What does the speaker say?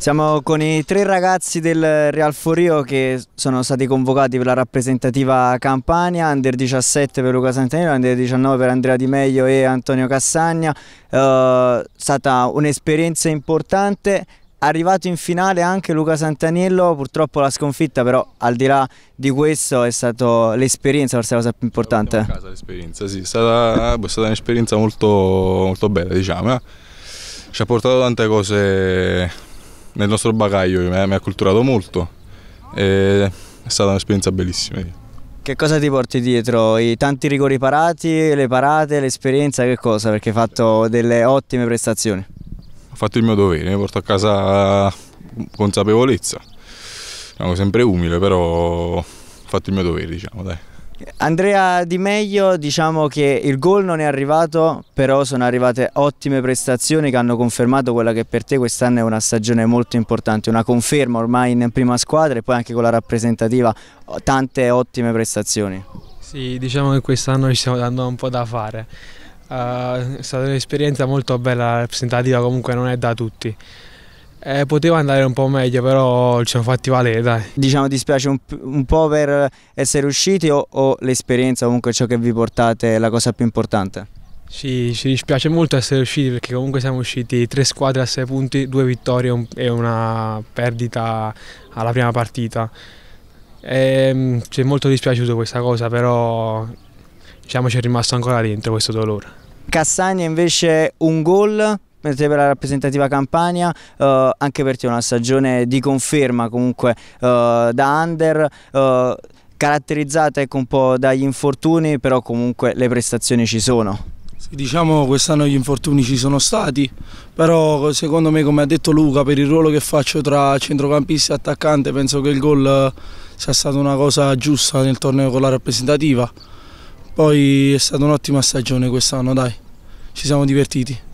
Siamo con i tre ragazzi del Real Forio che sono stati convocati per la rappresentativa Campania, Under 17 per Luca Santanello, Under 19 per Andrea Di Meglio e Antonio Cassagna. Eh, è eh, stata un'esperienza importante, arrivato in finale anche Luca Santanello, purtroppo la sconfitta, però al di là di questo è stata l'esperienza, forse la cosa più importante. casa l'esperienza, sì, è stata, stata un'esperienza molto, molto, bella, diciamo. Eh. Ci ha portato tante cose nel nostro bagaglio mi ha, mi ha acculturato molto e è stata un'esperienza bellissima. Che cosa ti porti dietro? I tanti rigori parati, le parate, l'esperienza, che cosa? Perché hai fatto delle ottime prestazioni. Ho fatto il mio dovere, mi porto a casa consapevolezza. Sono sempre umile, però ho fatto il mio dovere, diciamo, dai. Andrea Di Meglio diciamo che il gol non è arrivato, però sono arrivate ottime prestazioni che hanno confermato quella che per te quest'anno è una stagione molto importante, una conferma ormai in prima squadra e poi anche con la rappresentativa oh, tante ottime prestazioni. Sì, diciamo che quest'anno ci stiamo dando un po' da fare. Uh, è stata un'esperienza molto bella, la rappresentativa comunque non è da tutti. Eh, poteva andare un po' meglio, però ci siamo fatti valere, dai. Diciamo dispiace un, un po' per essere usciti o, o l'esperienza, comunque ciò che vi portate è la cosa più importante? Sì, ci dispiace molto essere usciti perché comunque siamo usciti tre squadre a sei punti, due vittorie e una perdita alla prima partita. Ehm, ci è molto dispiaciuto questa cosa, però diciamo ci è rimasto ancora dentro questo dolore. Cassagna invece un gol Mentre per la rappresentativa Campania, eh, anche per te una stagione di conferma comunque eh, da under, eh, caratterizzata ecco, un po' dagli infortuni, però comunque le prestazioni ci sono. Sì, diciamo quest'anno gli infortuni ci sono stati, però secondo me come ha detto Luca per il ruolo che faccio tra centrocampista e attaccante penso che il gol eh, sia stata una cosa giusta nel torneo con la rappresentativa. Poi è stata un'ottima stagione quest'anno, dai, ci siamo divertiti.